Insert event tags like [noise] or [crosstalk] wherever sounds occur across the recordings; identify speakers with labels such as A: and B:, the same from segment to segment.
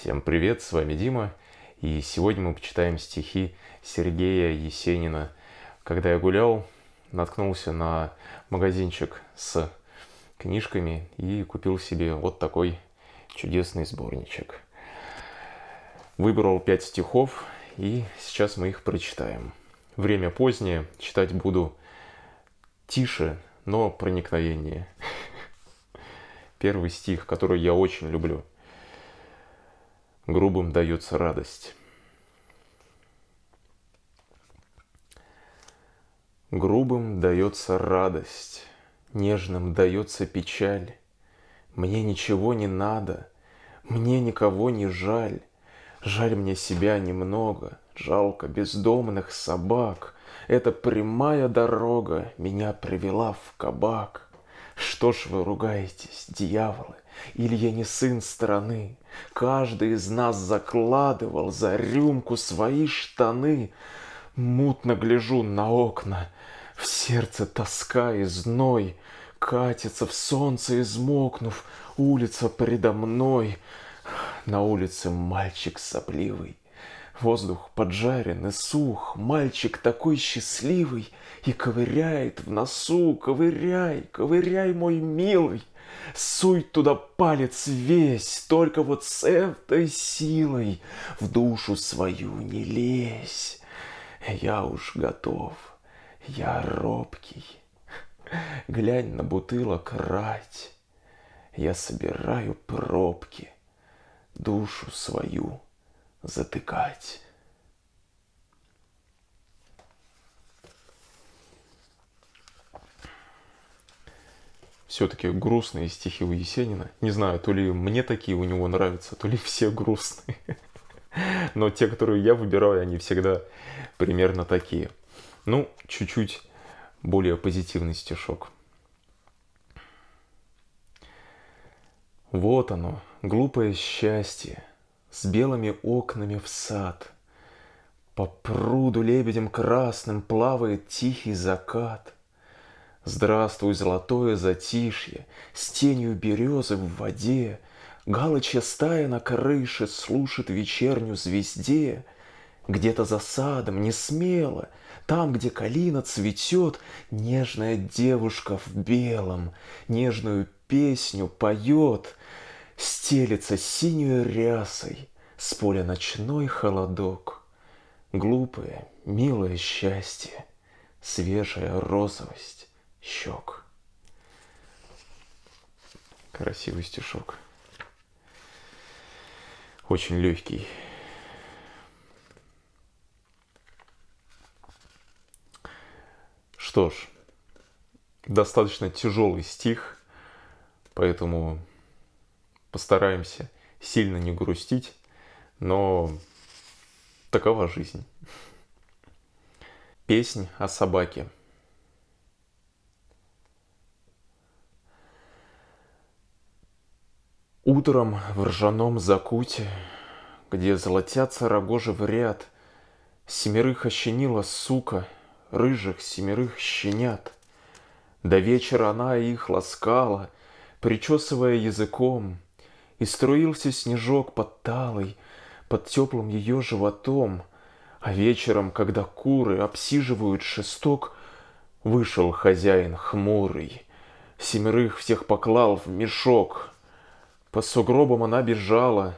A: Всем привет, с вами Дима, и сегодня мы почитаем стихи Сергея Есенина. Когда я гулял, наткнулся на магазинчик с книжками и купил себе вот такой чудесный сборничек. Выбрал пять стихов, и сейчас мы их прочитаем. Время позднее, читать буду тише, но проникновение. [laughs] Первый стих, который я очень люблю – грубым дается радость. Грубым дается радость, нежным дается печаль. Мне ничего не надо, мне никого не жаль. Жаль мне себя немного, жалко бездомных собак. Эта прямая дорога меня привела в кабак. Что ж вы ругаетесь, дьяволы? Или я не сын страны? Каждый из нас закладывал за рюмку свои штаны. Мутно гляжу на окна. В сердце тоска и зной. Катится в солнце, измокнув. Улица предо мной. На улице мальчик сопливый Воздух поджарен и сух, мальчик такой счастливый и ковыряет в носу, ковыряй, ковыряй, мой милый. Суй туда палец весь, только вот с этой силой в душу свою не лезь. Я уж готов, я робкий. Глянь на бутылок рать, я собираю пробки, душу свою затыкать. Все-таки грустные стихи у Есенина. Не знаю, то ли мне такие у него нравятся, то ли все грустные. [laughs] Но те, которые я выбираю, они всегда примерно такие. Ну, чуть-чуть более позитивный стишок. Вот оно, глупое счастье, с белыми окнами в сад. По пруду лебедем красным плавает тихий закат. Здравствуй, золотое затишье, с тенью березы в воде, Галочья стая на крыше слушает вечерню звезде. Где-то за садом, не смело, там, где калина цветет, Нежная девушка в белом, нежную песню поет — Стелится синюю рясой с поля ночной холодок. Глупое, милое счастье, свежая розовость щек. Красивый стишок. Очень легкий. Что ж, достаточно тяжелый стих, поэтому постараемся сильно не грустить, но такова жизнь. Песнь о собаке. Утром в ржаном закуте, Где золотятся рогожи в ряд, Семерых ощенила сука, Рыжих семерых щенят. До вечера она их ласкала, Причесывая языком — и струился снежок под талой, под теплым ее животом. А вечером, когда куры обсиживают шесток, вышел хозяин хмурый. Семерых всех поклал в мешок. По сугробам она бежала,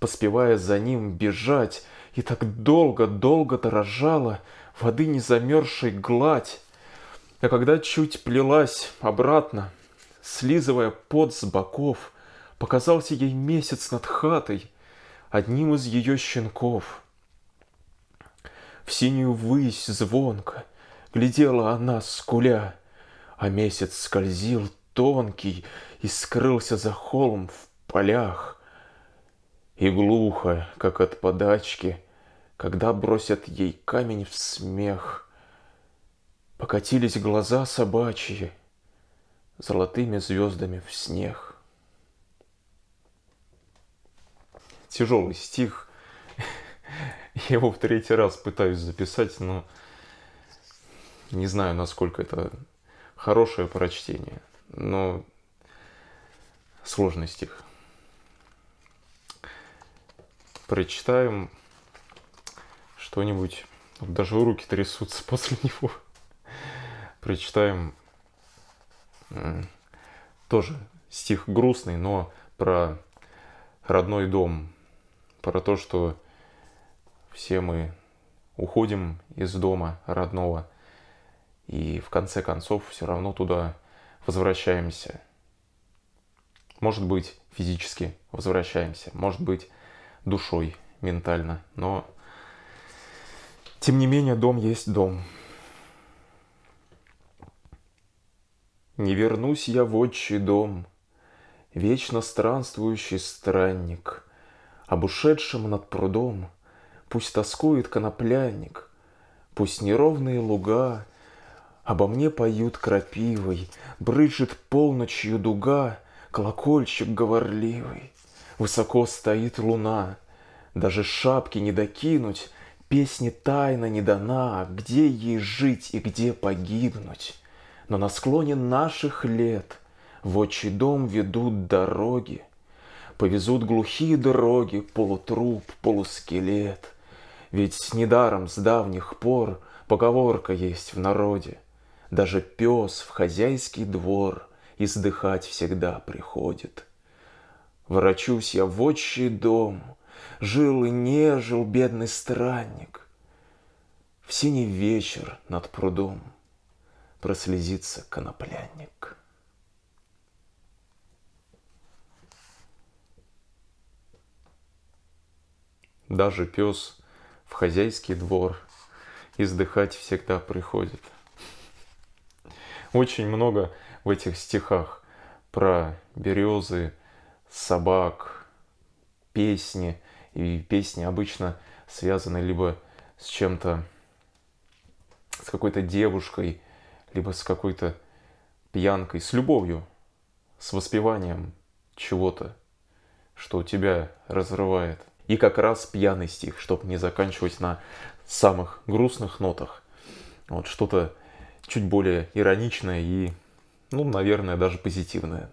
A: поспевая за ним бежать, и так долго-долго дорожала воды не замерзшей гладь. А когда чуть плелась обратно, слизывая пот с боков, показался ей месяц над хатой, одним из ее щенков. В синюю высь звонко глядела она, скуля, а месяц скользил тонкий и скрылся за холм в полях. И глухо, как от подачки, когда бросят ей камень в смех, покатились глаза собачьи золотыми звездами в снег. тяжелый стих. [laughs] Я его в третий раз пытаюсь записать, но не знаю, насколько это хорошее прочтение. Но сложный стих. Прочитаем что-нибудь. Даже руки трясутся [laughs] после него. Прочитаем тоже стих грустный, но про родной дом про то, что все мы уходим из дома родного и в конце концов все равно туда возвращаемся. Может быть, физически возвращаемся, может быть, душой, ментально, но тем не менее дом есть дом. Не вернусь я в отчий дом, вечно странствующий странник — об ушедшем над прудом пусть тоскует конопляник, Пусть неровные луга обо мне поют крапивой, Брыжет полночью дуга, колокольчик говорливый. Высоко стоит луна, даже шапки не докинуть, Песни тайна не дана, где ей жить и где погибнуть. Но на склоне наших лет в отчий дом ведут дороги, Повезут глухие дороги, полутруп, полускелет. Ведь недаром с давних пор поговорка есть в народе. Даже пес в хозяйский двор издыхать всегда приходит. Ворочусь я в отчий дом, жил и не жил бедный странник. В синий вечер над прудом прослезится коноплянник. даже пес в хозяйский двор издыхать всегда приходит. Очень много в этих стихах про березы, собак, песни. И песни обычно связаны либо с чем-то, с какой-то девушкой, либо с какой-то пьянкой, с любовью, с воспеванием чего-то, что у тебя разрывает – и как раз пьяный стих, чтобы не заканчивать на самых грустных нотах. Вот что-то чуть более ироничное и, ну, наверное, даже позитивное.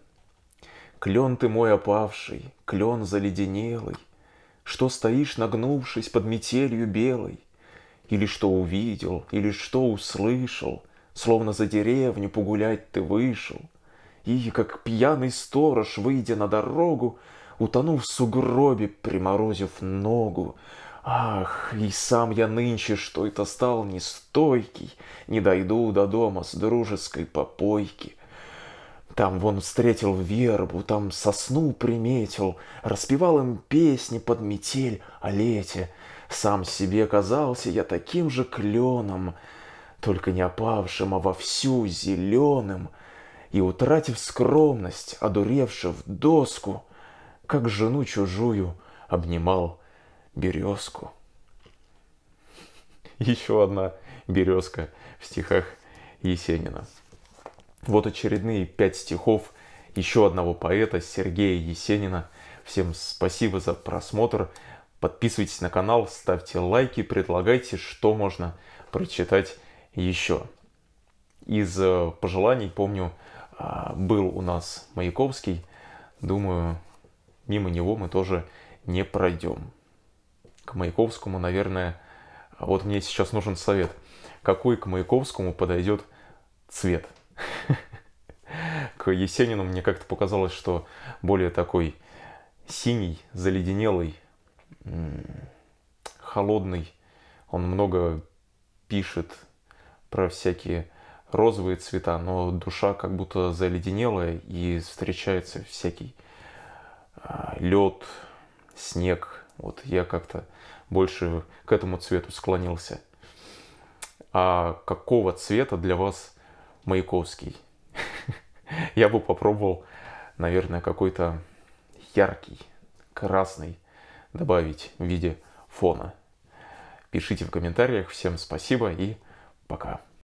A: Клен ты мой опавший, клен заледенелый, Что стоишь, нагнувшись под метелью белой, Или что увидел, или что услышал, Словно за деревню погулять ты вышел, И, как пьяный сторож, выйдя на дорогу, утонул в сугробе, приморозив ногу. Ах, и сам я нынче что это стал нестойкий, не дойду до дома с дружеской попойки. Там вон встретил вербу, там сосну приметил, распевал им песни под метель о лете. Сам себе казался я таким же кленом, только не опавшим, а вовсю зеленым. И, утратив скромность, одуревши в доску — как жену чужую обнимал березку. [laughs] Еще одна березка в стихах Есенина. Вот очередные пять стихов еще одного поэта Сергея Есенина. Всем спасибо за просмотр. Подписывайтесь на канал, ставьте лайки, предлагайте, что можно прочитать еще. Из э, пожеланий, помню, а, был у нас Маяковский. Думаю, мимо него мы тоже не пройдем. К Маяковскому, наверное, вот мне сейчас нужен совет. Какой к Маяковскому подойдет цвет? [laughs] К Есенину мне как-то показалось, что более такой синий, заледенелый, холодный. Он много пишет про всякие розовые цвета, но душа как будто заледенелая и встречается всякий а, лед, снег. Вот я как-то больше к этому цвету склонился. А какого цвета для вас Маяковский? [laughs] Я бы попробовал, наверное, какой-то яркий, красный добавить в виде фона. Пишите в комментариях. Всем спасибо и пока.